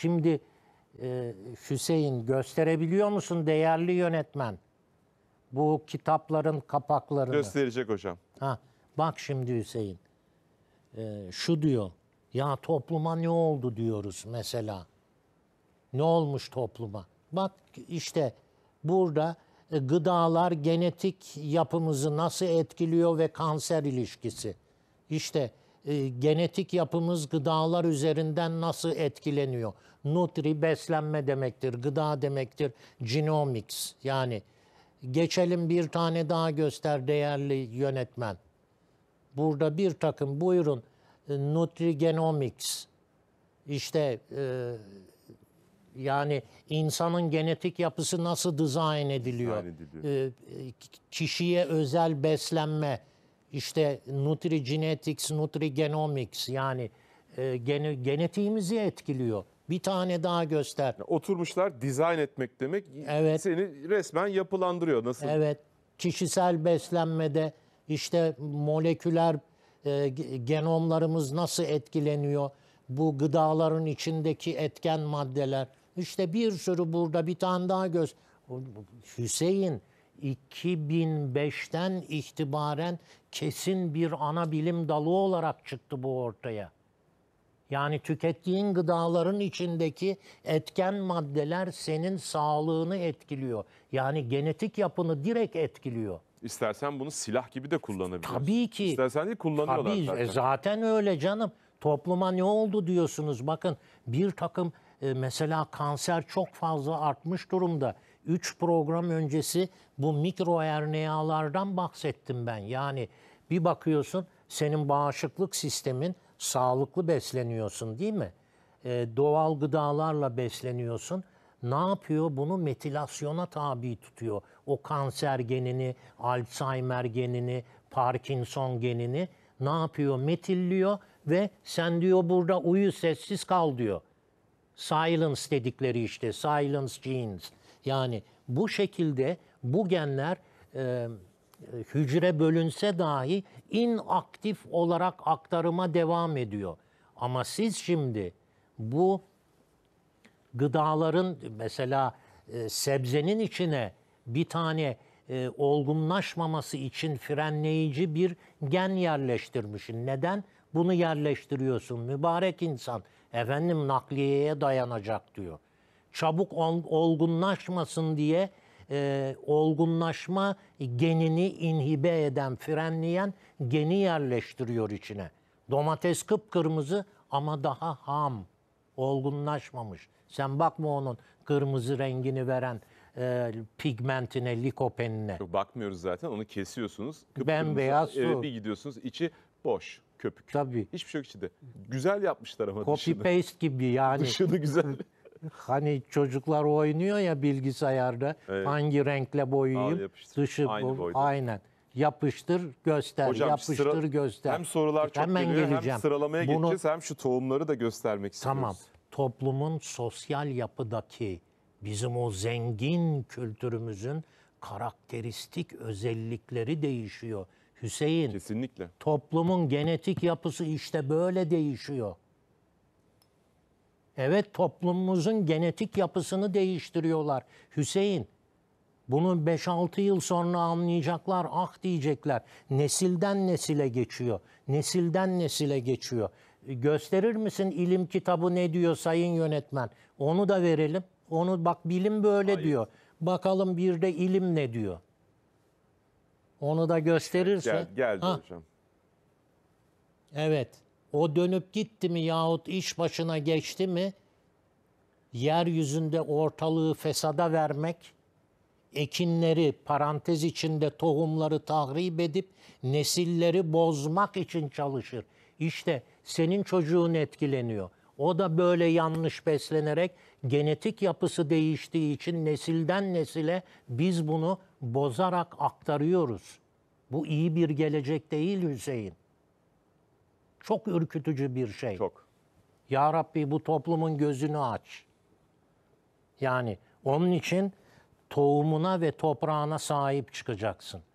Şimdi e, Hüseyin gösterebiliyor musun değerli yönetmen? Bu kitapların kapaklarını. Gösterecek hocam. Ha, bak şimdi Hüseyin. E, şu diyor. Ya topluma ne oldu diyoruz mesela. Ne olmuş topluma? Bak işte burada e, gıdalar genetik yapımızı nasıl etkiliyor ve kanser ilişkisi. İşte e, genetik yapımız gıdalar üzerinden nasıl etkileniyor? Nutri beslenme demektir, gıda demektir, genomics yani. Geçelim bir tane daha göster değerli yönetmen. Burada bir takım buyurun e, nutri genomics işte e, yani insanın genetik yapısı nasıl dizayn ediliyor? ediliyor. E, e, kişiye özel beslenme, işte nutrigenetics, nutrigenomics yani e, gene, genetiğimizi etkiliyor. Bir tane daha göster. Oturmuşlar dizayn etmek demek evet. seni resmen yapılandırıyor. Nasıl? Evet. Kişisel beslenmede işte moleküler e, genomlarımız nasıl etkileniyor? Bu gıdaların içindeki etken maddeler. İşte bir sürü burada bir tane daha göz. Hüseyin 2005'ten itibaren kesin bir ana bilim dalı olarak çıktı bu ortaya. Yani tükettiğin gıdaların içindeki etken maddeler senin sağlığını etkiliyor. Yani genetik yapını direkt etkiliyor. İstersen bunu silah gibi de kullanabilirsin. Tabii ki. İstersen de kullanıyorlar tabii, zaten. E, zaten öyle canım. Topluma ne oldu diyorsunuz. Bakın bir takım e, mesela kanser çok fazla artmış durumda. 3 program öncesi bu mikro RNA'lardan bahsettim ben. Yani bir bakıyorsun senin bağışıklık sistemin sağlıklı besleniyorsun değil mi? Ee, doğal gıdalarla besleniyorsun. Ne yapıyor? Bunu metilasyona tabi tutuyor. O kanser genini, Alzheimer genini, Parkinson genini ne yapıyor? Metilliyor ve sen diyor burada uyu sessiz kal diyor. Silence dedikleri işte silence genes. Yani bu şekilde bu genler e, hücre bölünse dahi inaktif olarak aktarıma devam ediyor. Ama siz şimdi bu gıdaların mesela e, sebzenin içine bir tane e, olgunlaşmaması için frenleyici bir gen yerleştirmişsin. Neden? Bunu yerleştiriyorsun mübarek insan. Efendim nakliyeye dayanacak diyor çabuk olgunlaşmasın diye e, olgunlaşma genini inhibe eden, frenleyen geni yerleştiriyor içine. Domates kıpkırmızı ama daha ham, olgunlaşmamış. Sen bakma onun kırmızı rengini veren e, pigmentine, likopenine. Bakmıyoruz zaten onu kesiyorsunuz. Bembeyaz e, su. E, bir gidiyorsunuz içi boş köpük. Tabii. Hiçbir şey yok içinde. Güzel yapmışlar ama Copy dışını. paste gibi yani. Dışını güzel. hani çocuklar oynuyor ya bilgisayarda evet. hangi renkle boyayayım dışı bu, aynen yapıştır göster Hocam, yapıştır sıra, göster. Hem sorular çok Hemen geliyor geleceğim. hem sıralamaya Bunu, geçeceğiz hem şu tohumları da göstermek istiyoruz. Tamam toplumun sosyal yapıdaki bizim o zengin kültürümüzün karakteristik özellikleri değişiyor. Hüseyin. Kesinlikle. Toplumun genetik yapısı işte böyle değişiyor. Evet toplumumuzun genetik yapısını değiştiriyorlar. Hüseyin bunu 5-6 yıl sonra anlayacaklar, ah diyecekler. Nesilden nesile geçiyor. Nesilden nesile geçiyor. Gösterir misin ilim kitabı ne diyor sayın yönetmen? Onu da verelim. Onu bak bilim böyle Hayır. diyor. Bakalım bir de ilim ne diyor. Onu da gösterirse. Gel, geldi ha. hocam. Evet. O dönüp gitti mi yahut iş başına geçti mi yeryüzünde ortalığı fesada vermek, ekinleri parantez içinde tohumları tahrip edip nesilleri bozmak için çalışır. İşte senin çocuğun etkileniyor. O da böyle yanlış beslenerek genetik yapısı değiştiği için nesilden nesile biz bunu bozarak aktarıyoruz. Bu iyi bir gelecek değil Hüseyin çok ürkütücü bir şey. Çok. Ya Rabbi bu toplumun gözünü aç. Yani onun için tohumuna ve toprağına sahip çıkacaksın.